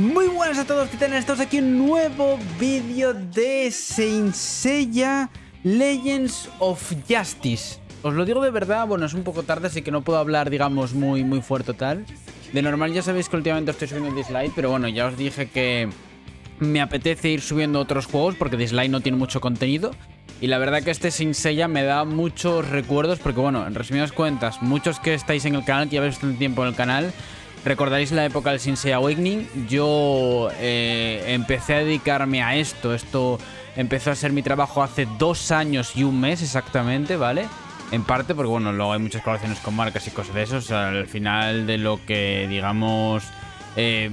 Muy buenas a todos, ¿qué tal? Estamos aquí en un nuevo vídeo de Saint Legends of Justice. Os lo digo de verdad, bueno, es un poco tarde, así que no puedo hablar, digamos, muy, muy fuerte tal. De normal ya sabéis que últimamente estoy subiendo dislike, pero bueno, ya os dije que me apetece ir subiendo otros juegos porque dislike no tiene mucho contenido. Y la verdad que este Sin me da muchos recuerdos porque, bueno, en resumidas cuentas, muchos que estáis en el canal, que ya habéis bastante tiempo en el canal, Recordaréis la época del Sinsei Awakening. Yo eh, empecé a dedicarme a esto. Esto empezó a ser mi trabajo hace dos años y un mes exactamente, ¿vale? En parte porque, bueno, luego hay muchas colaboraciones con marcas y cosas de esos. al final de lo que, digamos, eh,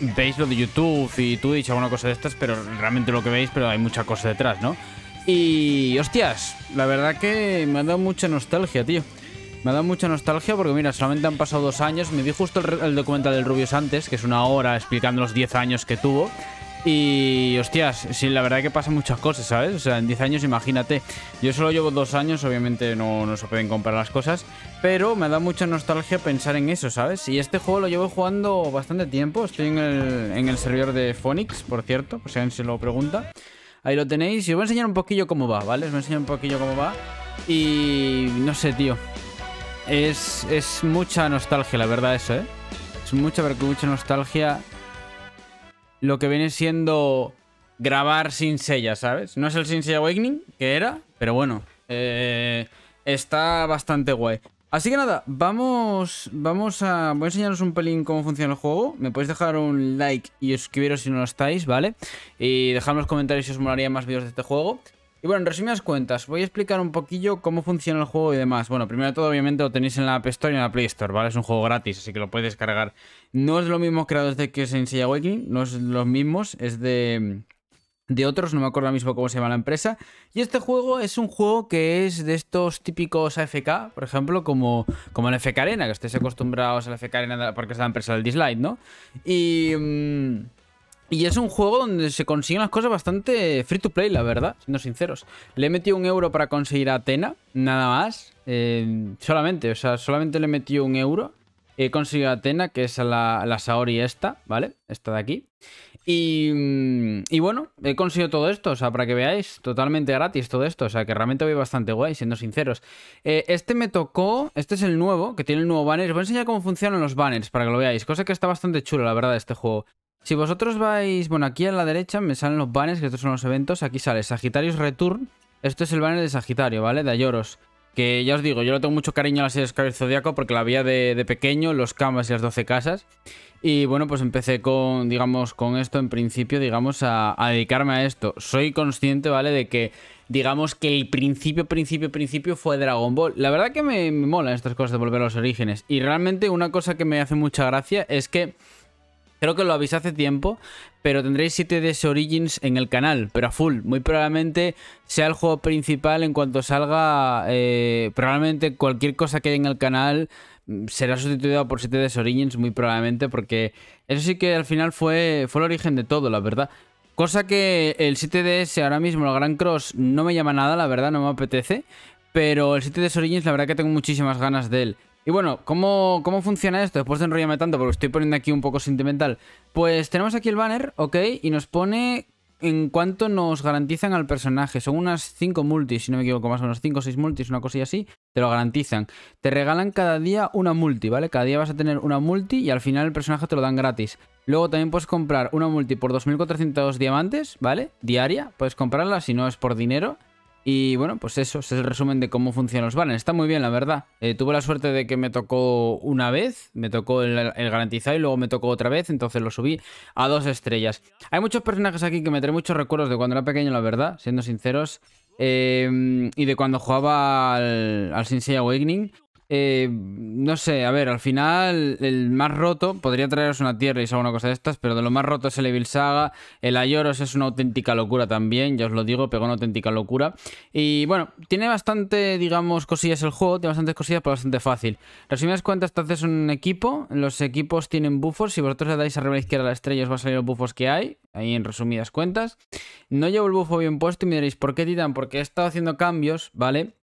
veis lo de YouTube y Twitch, alguna cosa de estas, pero realmente lo que veis, pero hay mucha cosa detrás, ¿no? Y, hostias, la verdad que me ha dado mucha nostalgia, tío. Me da mucha nostalgia porque, mira, solamente han pasado dos años. Me vi justo el, documental del Rubius antes, que es una hora explicando los 10 años que tuvo. Y, hostias, sí, la verdad es que pasan muchas cosas, ¿sabes? O sea, en 10 años, imagínate. Yo solo llevo dos años, obviamente no, no se pueden comprar las cosas. Pero me da mucha nostalgia pensar en eso, ¿sabes? Y este juego lo llevo jugando bastante tiempo. Estoy en el, en el servidor de Phonix, por cierto, por si alguien se lo pregunta. Ahí lo tenéis. Y os voy a enseñar un poquillo cómo va, ¿vale? Os voy a enseñar un poquillo cómo va. Y no sé, tío. Es, mucha nostalgia, la verdad, eso, ¿eh? Es mucha, pero mucha nostalgia lo que viene siendo grabar sin sella, ¿sabes? No es el sin sella awakening que era, pero bueno, eh, está bastante guay. Así que nada, vamos, vamos a... Voy a enseñaros un pelín cómo funciona el juego. Me podéis dejar un like y suscribiros si no lo estáis, ¿vale? Y dejadme los comentarios si os molaría más vídeos de este juego. Y bueno, en resumidas cuentas, voy a explicar un poquillo cómo funciona el juego y demás. Bueno, primero de todo, obviamente, lo tenéis en la App Store y en la Play Store, ¿vale? Es un juego gratis, así que lo podéis descargar. No es lo mismo creado desde que es en no es los mismos, es de de otros, no me acuerdo ahora mismo cómo se llama la empresa. Y este juego es un juego que es de estos típicos AFK, por ejemplo, como, como el FK Arena, que estéis acostumbrados al FK Arena porque es la empresa del Dislike, ¿no? Y... Mm, y es un juego donde se consiguen las cosas bastante free to play, la verdad, siendo sinceros. Le he metido un euro para conseguir a Atena, nada más. Eh, solamente, o sea, solamente le he metido un euro. He conseguido a Atena, que es la, la Saori esta, ¿vale? Esta de aquí. Y, mm, bueno, he conseguido todo esto, o sea, para que veáis, totalmente gratis todo esto, o sea, que realmente voy bastante guay, siendo sinceros. Eh, este me tocó, este es el nuevo, que tiene el nuevo banner. Os voy a enseñar cómo funcionan los banners, para que lo veáis, cosa que está bastante chulo, la verdad, este juego. Si vosotros vais, bueno, aquí a la derecha me salen los banners, que estos son los eventos. Aquí sale Sagitarios Return. Esto es el banner de Sagitario, ¿vale? De Ayoros. Que ya os digo, yo le tengo mucho cariño a la serie Sky Zodíaco porque la había de, pequeño, los camas y las 12 casas. Y bueno, pues empecé con, digamos, con esto en principio, digamos, a, dedicarme a esto. Soy consciente, ¿vale? De que digamos que el principio, principio, principio fue Dragon Ball. La verdad que me, me molan estas cosas de volver a los orígenes. Y realmente una cosa que me hace mucha gracia es que Creo que lo avisé hace tiempo, pero tendréis 7DS Origins en el canal, pero a full. Muy probablemente sea el juego principal en cuanto salga. Eh, probablemente cualquier cosa que haya en el canal mm, será sustituida por 7DS Origins, muy probablemente, porque eso sí que al final fue, fue el origen de todo, la verdad. Cosa que el 7DS ahora mismo, el Gran Cross, no me llama nada, la verdad, no me apetece. Pero el 7DS Origins, la verdad que tengo muchísimas ganas de él. Y bueno, ¿cómo, ¿cómo funciona esto? Después de enrollarme tanto, porque estoy poniendo aquí un poco sentimental. Pues tenemos aquí el banner, ok, y nos pone en cuanto nos garantizan al personaje. Son unas 5 multis, si no me equivoco, más o menos 5 o 6 multis, una cosilla así, te lo garantizan. Te regalan cada día una multi, ¿vale? Cada día vas a tener una multi y al final el personaje te lo dan gratis. Luego también puedes comprar una multi por 2.400 diamantes, ¿vale? Diaria, puedes comprarla si no es por dinero. Y bueno, pues eso, ese es el resumen de cómo funcionan los banners. Está muy bien, la verdad. Eh, tuve la suerte de que me tocó una vez, me tocó el, garantizado y luego me tocó otra vez, entonces lo subí a dos estrellas. Hay muchos personajes aquí que me traen muchos recuerdos de cuando era pequeño, la verdad, siendo sinceros. Eh, y de cuando jugaba al, al Sensei Awakening. Eh, no sé, a ver, al final el más roto, podría traeros una tierra y alguna cosa de estas, pero de lo más roto es el Evil Saga, el Ayoros es una auténtica locura también, ya os lo digo, pegó una auténtica locura. Y bueno, tiene bastante, digamos, cosillas el juego, tiene bastantes cosillas, pero bastante fácil. Resumidas cuentas, te haces un equipo, los equipos tienen buffos, si vosotros le dais arriba a la izquierda a la estrella os va a salir los buffos que hay, ahí en resumidas cuentas. No llevo el buffo bien puesto y me diréis, ¿por qué Titan? Porque he estado haciendo cambios, ¿vale?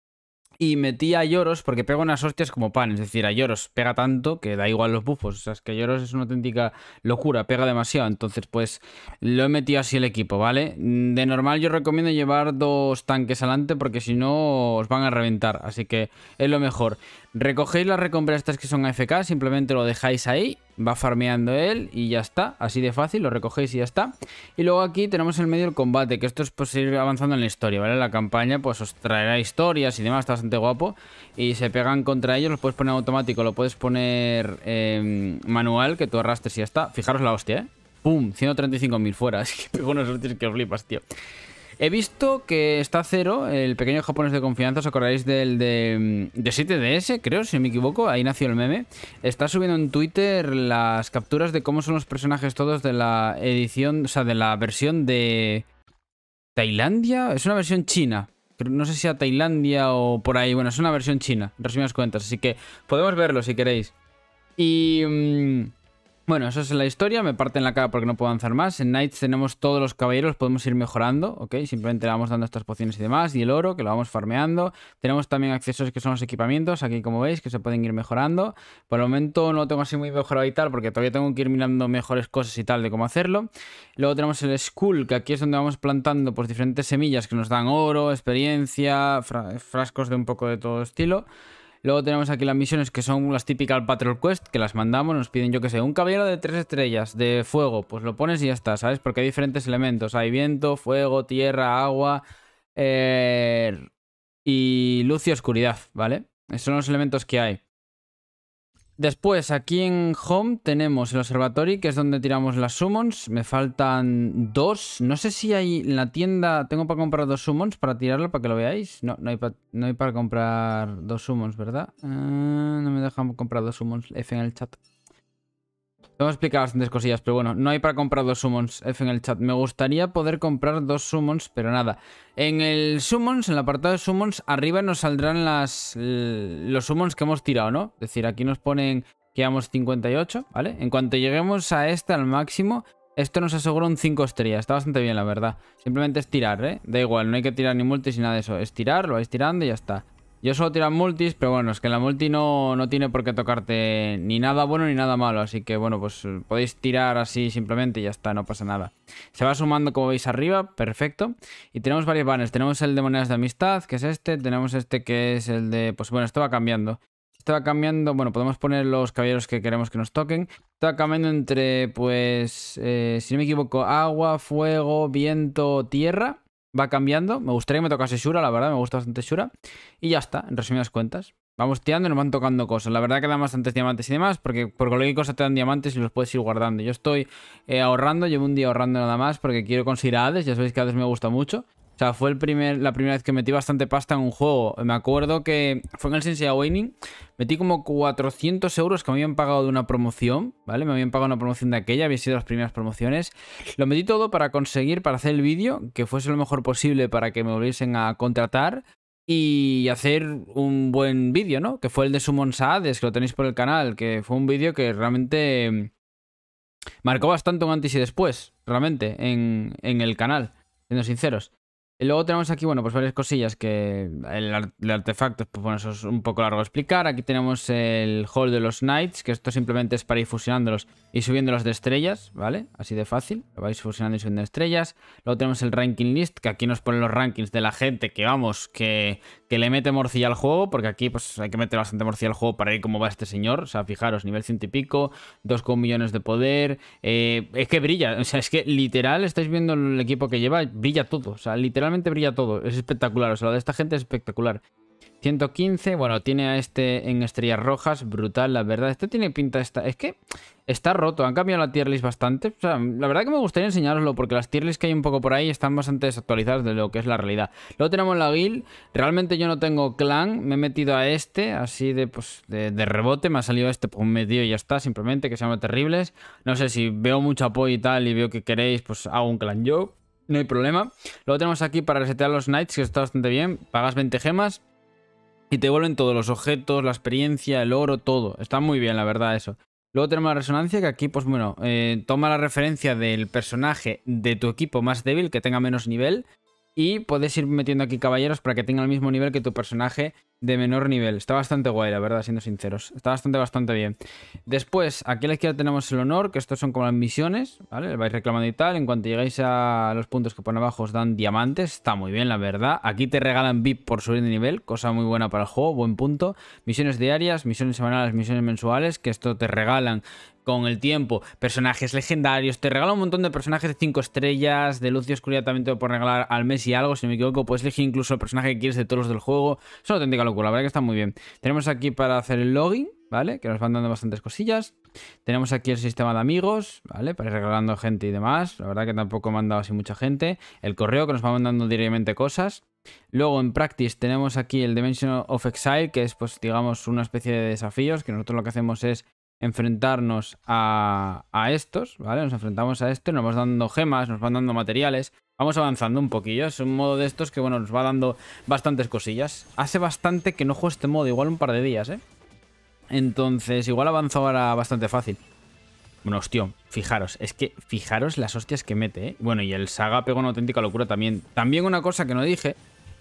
y metí a Lloros porque pega unas hostias como pan. Es decir, a Lloros pega tanto que da igual los bufos. O sea, es que Lloros es una auténtica locura, pega demasiado. Entonces, pues lo he metido así el equipo, ¿vale? De normal yo recomiendo llevar dos tanques adelante porque si no os van a reventar. Así que es lo mejor. Recogéis las recompras estas que son AFK, simplemente lo dejáis ahí, va farmeando él y ya está, así de fácil, lo recogéis y ya está. Y luego aquí tenemos en medio el combate, que esto es por pues, seguir avanzando en la historia, ¿vale? La campaña pues os traerá historias y demás, está bastante guapo. Y se pegan contra ellos, lo puedes poner automático, lo puedes poner em, manual, que tú arrastres y ya está. Fijaros la hostia, ¿eh? ¡Pum! 135.000 fuera, así que pego unos hostias que flipas, tío. He visto que está cero el pequeño japonés de confianza, os acordáis del de, mm, de 7DS, creo, si no me equivoco, ahí nació el meme. Está subiendo en Twitter las capturas de cómo son los personajes todos de la edición, o sea, de la versión de Tailandia, es una versión china. No sé si a Tailandia o por ahí. Bueno, es una versión china, en resumidas cuentas. Así que podemos verlo si queréis. Y... Mm, bueno, eso es la historia. Me parte en la cara porque no puedo avanzar más. En Knights tenemos todos los caballeros, podemos ir mejorando, ¿ok? Simplemente le vamos dando estas pociones y demás. Y el oro, que lo vamos farmeando. Tenemos también accesos que son los equipamientos, aquí como veis, que se pueden ir mejorando. Por el momento no lo tengo así muy mejorado y tal, porque todavía tengo que ir mirando mejores cosas y tal de cómo hacerlo. Luego tenemos el Skull, que aquí es donde vamos plantando pues diferentes semillas que nos dan oro, experiencia, frascos de un poco de todo estilo. Luego tenemos aquí las misiones que son las típicas Patrol Quest, que las mandamos, nos piden, yo que sé, un caballero de tres estrellas de fuego, pues lo pones y ya está, ¿sabes? Porque hay diferentes elementos, hay viento, fuego, tierra, agua eh, y luz y oscuridad, ¿vale? Esos son los elementos que hay. Después, aquí en Home tenemos el Observatory, que es donde tiramos las summons. Me faltan dos. No sé si hay en la tienda... Tengo para comprar dos summons para tirarlo, para que lo veáis. No, no hay, para comprar dos summons, ¿verdad? Ah, no me dejan comprar dos summons. F en el chat a explicar bastantes cosillas, pero bueno, no hay para comprar dos summons, F en el chat. Me gustaría poder comprar dos summons, pero nada. En el summons, en el apartado de summons, arriba nos saldrán los summons que hemos tirado, ¿no? Es decir, aquí nos ponen que 58, ¿vale? En cuanto lleguemos a este al máximo, esto nos asegura un 5 estrellas, está bastante bien la verdad. Simplemente es tirar, ¿eh? Da igual, no hay que tirar ni multis ni nada de eso. Es tirar, lo vais tirando y ya está. Yo solo tiro multis, pero bueno, es que la multi no, no tiene por qué tocarte ni nada bueno ni nada malo. Así que bueno, pues podéis tirar así simplemente y ya está, no pasa nada. Se va sumando como veis arriba, perfecto. Y tenemos varios banners. Tenemos el de monedas de amistad, que es este. Tenemos este que es el de... Pues bueno, esto va cambiando. Esto va cambiando, bueno, podemos poner los caballeros que queremos que nos toquen. Esto va cambiando entre, pues, eh, si no me equivoco, agua, fuego, viento, tierra va cambiando. Me gustaría que me tocase Shura, la verdad, me gusta bastante Shura. Y ya está, en resumidas cuentas. Vamos tirando y nos van tocando cosas. La verdad que dan bastantes diamantes y demás, porque por cualquier cosa te dan diamantes y los puedes ir guardando. Yo estoy eh, ahorrando, llevo un día ahorrando nada más porque quiero conseguir a Hades, ya sabéis que Hades me gusta mucho. O sea, fue el primer, la primera vez que metí bastante pasta en un juego. Me acuerdo que fue en el Sensei Awakening. Metí como 400 euros que me habían pagado de una promoción, ¿vale? Me habían pagado una promoción de aquella, habían sido las primeras promociones. Lo metí todo para conseguir, para hacer el vídeo, que fuese lo mejor posible para que me volviesen a contratar y hacer un buen vídeo, ¿no? Que fue el de Summon Saades, que lo tenéis por el canal, que fue un vídeo que realmente marcó bastante un antes y después, realmente, en, en el canal, siendo sinceros luego tenemos aquí, bueno, pues varias cosillas que el, artefacto, pues bueno, eso es un poco largo de explicar. Aquí tenemos el hall de los knights, que esto simplemente es para ir fusionándolos y subiéndolos de estrellas, ¿vale? Así de fácil, lo vais fusionando y subiendo de estrellas. Luego tenemos el ranking list, que aquí nos ponen los rankings de la gente que, vamos, que, le mete morcilla al juego, porque aquí pues hay que meter bastante morcilla al juego para ir cómo va este señor. O sea, fijaros, nivel ciento y pico, dos con millones de poder. Eh, es que brilla, o sea, es que literal, estáis viendo el equipo que lleva, brilla todo, o sea, literal brilla todo. Es espectacular. O sea, lo de esta gente es espectacular. 115, bueno, tiene a este en estrellas rojas, brutal, la verdad. Este tiene pinta, esta, es que está roto, han cambiado la tier list bastante. O sea, la verdad que me gustaría enseñaroslo porque las tier lists que hay un poco por ahí están bastante desactualizadas de lo que es la realidad. Luego tenemos la guild, realmente yo no tengo clan, me he metido a este, así de, pues, de, rebote, me ha salido este, pues y ya está, simplemente, que se llama Terribles. No sé si veo mucho apoyo y tal, y veo que queréis, pues hago un clan yo, no hay problema. Luego tenemos aquí para resetear los Knights, que está bastante bien. Pagas 20 gemas y te vuelven todos los objetos, la experiencia, el oro, todo. Está muy bien, la verdad, eso. Luego tenemos la resonancia, que aquí, pues bueno, eh, toma la referencia del personaje de tu equipo más débil, que tenga menos nivel. Y puedes ir metiendo aquí caballeros para que tenga el mismo nivel que tu personaje de menor nivel. Está bastante guay, la verdad, siendo sinceros. Está bastante, bastante bien. Después, aquí a la izquierda tenemos el honor, que estos son como las misiones, ¿vale? Vais reclamando y tal. En cuanto llegáis a los puntos que pone abajo os dan diamantes. Está muy bien, la verdad. Aquí te regalan VIP por subir de nivel, cosa muy buena para el juego, buen punto. Misiones diarias, misiones semanales, misiones mensuales, que esto te regalan con el tiempo. Personajes legendarios, te regalan un montón de personajes de 5 estrellas, de luz y oscuridad también te pueden regalar al mes y algo, si no me equivoco. Puedes elegir incluso el personaje que quieres de todos los del juego. Es lo auténtica la verdad que está muy bien. Tenemos aquí para hacer el login, ¿vale? Que nos van dando bastantes cosillas. Tenemos aquí el sistema de amigos, ¿vale? Para ir regalando gente y demás. La verdad que tampoco me han dado así mucha gente. El correo que nos va mandando directamente cosas. Luego en Practice tenemos aquí el Dimension of Exile, que es pues digamos una especie de desafíos, que nosotros lo que hacemos es enfrentarnos a, a estos, ¿vale? Nos enfrentamos a esto nos vamos dando gemas, nos van dando materiales, Vamos avanzando un poquillo. Es un modo de estos que, bueno, nos va dando bastantes cosillas. Hace bastante que no juego este modo, igual un par de días, ¿eh? Entonces, igual avanzo ahora bastante fácil. Bueno, hostión, fijaros, es que fijaros las hostias que mete, ¿eh? Bueno, y el saga pega una auténtica locura también. También una cosa que no dije,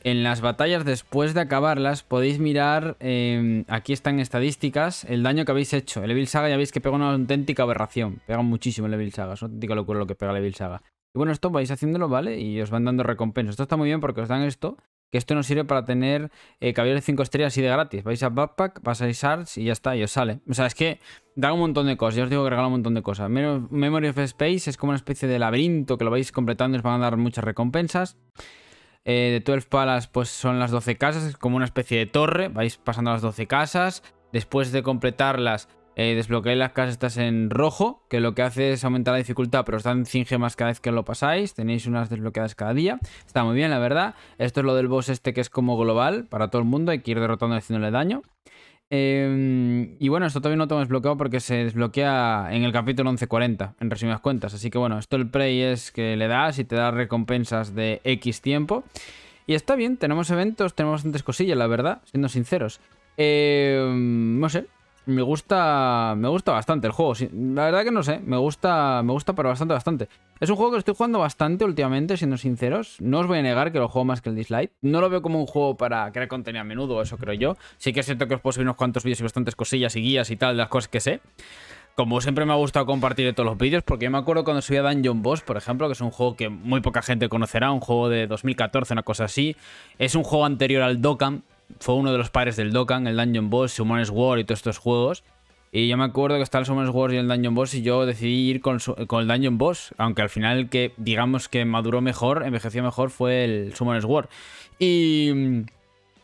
en las batallas después de acabarlas podéis mirar, em, aquí están estadísticas, el daño que habéis hecho. El Evil Saga ya veis que pega una auténtica aberración, pega muchísimo el Evil Saga, es auténtica locura lo que pega el Evil Saga. Y bueno, esto vais haciéndolo, ¿vale? Y os van dando recompensas. Esto está muy bien porque os dan esto, que esto nos sirve para tener eh, de 5 estrellas y de gratis. Vais a Backpack, pasáis Arts y ya está, y os sale. O sea, es que da un montón de cosas. Yo os digo que regala un montón de cosas. Memory of Space es como una especie de laberinto que lo vais completando y os van a dar muchas recompensas. Eh, de 12 palas, pues son las 12 casas, es como una especie de torre. Vais pasando las 12 casas. Después de completarlas, eh, desbloqueáis las casas en rojo, que lo que hace es aumentar la dificultad, pero os dan 100 gemas cada vez que lo pasáis. Tenéis unas desbloqueadas cada día. Está muy bien, la verdad. Esto es lo del boss este que es como global para todo el mundo. Hay que ir derrotando haciéndole daño. Eh, y bueno, esto todavía no lo tengo desbloqueado porque se desbloquea en el capítulo 1140, en resumidas cuentas. Así que bueno, esto el prey es que le das y te da recompensas de X tiempo. Y está bien, tenemos eventos, tenemos bastantes cosillas, la verdad, siendo sinceros. Eh, no sé, me gusta, me gusta bastante el juego. La verdad que no sé, me gusta, me gusta, pero bastante, bastante. Es un juego que estoy jugando bastante últimamente, siendo sinceros. No os voy a negar que lo juego más que el Dislike. No lo veo como un juego para crear contenido a menudo, eso creo yo. Sí que siento que os puedo subir unos cuantos vídeos y bastantes cosillas y guías y tal, las cosas que sé. Como siempre me ha gustado compartir todos los vídeos, porque yo me acuerdo cuando subía a Dungeon Boss, por ejemplo, que es un juego que muy poca gente conocerá, un juego de 2014, una cosa así. Es un juego anterior al Dokkan, fue uno de los pares del Dokkan, el Dungeon Boss, Summoners War y todos estos juegos. Y yo me acuerdo que está el Summoners War y el Dungeon Boss y yo decidí ir con, el Dungeon Boss, aunque al final que digamos que maduró mejor, envejeció mejor, fue el Summoners War. Y,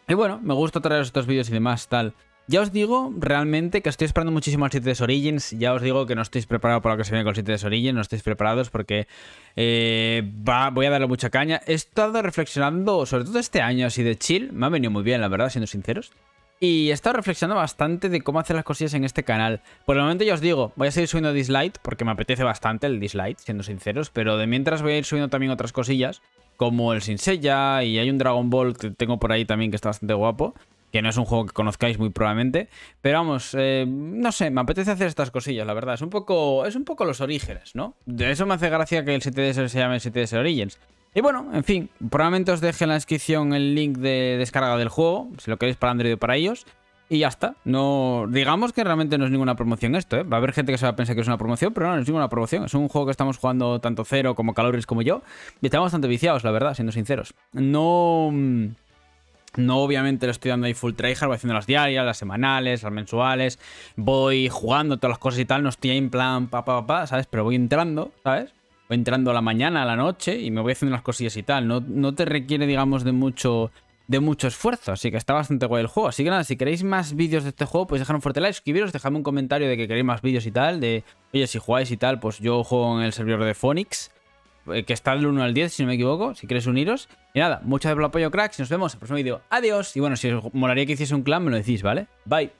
bueno, me gusta traer estos vídeos y demás, tal. Ya os digo realmente que estoy esperando muchísimo al 7 Origins. Ya os digo que no estáis preparados para lo que se viene con el 7 Origins. No estáis preparados porque eh, voy a darle mucha caña. He estado reflexionando, sobre todo este año así de chill. Me ha venido muy bien, la verdad, siendo sinceros. Y he estado reflexionando bastante de cómo hacer las cosillas en este canal. Por el momento ya os digo, voy a seguir subiendo dislike porque me apetece bastante el dislike, siendo sinceros. Pero de mientras voy a ir subiendo también otras cosillas como el Sinseya y hay un Dragon Ball que tengo por ahí también que está bastante guapo que no es un juego que conozcáis muy probablemente. Pero vamos, eh, no sé, me apetece hacer estas cosillas, la verdad. Es un poco, es un poco los orígenes, ¿no? De eso me hace gracia que el 7DS se llame 7DS Origins. Y bueno, en fin, probablemente os deje en la descripción el link de descarga del juego, si lo queréis para Android o para ellos. Y ya está. No, digamos que realmente no es ninguna promoción esto, ¿eh? Va a haber gente que se va a pensar que es una promoción, pero no, no es ninguna promoción. Es un juego que estamos jugando tanto Cero como Calores como yo. Y estamos bastante viciados, la verdad, siendo sinceros. No mm, no, obviamente lo estoy dando ahí full tryhard, voy haciendo las diarias, las semanales, las mensuales, voy jugando todas las cosas y tal, no estoy en plan pa pa pa, ¿sabes? Pero voy entrando, ¿sabes? Voy entrando a la mañana, a la noche y me voy haciendo las cosillas y tal. No, no te requiere, digamos, de mucho de mucho esfuerzo, así que está bastante guay el juego. Así que nada, si queréis más vídeos de este juego, pues dejad un fuerte like, suscribiros, dejadme un comentario de que queréis más vídeos y tal, de oye, si jugáis y tal, pues yo juego en el servidor de Phoenix. Eh, que está del 1 al 10, si no me equivoco, si queréis uniros. Y nada, muchas gracias por el apoyo, cracks. Nos vemos en el próximo vídeo. Adiós. Y bueno, si os molaría que hiciese un clan, me lo decís, ¿vale? Bye.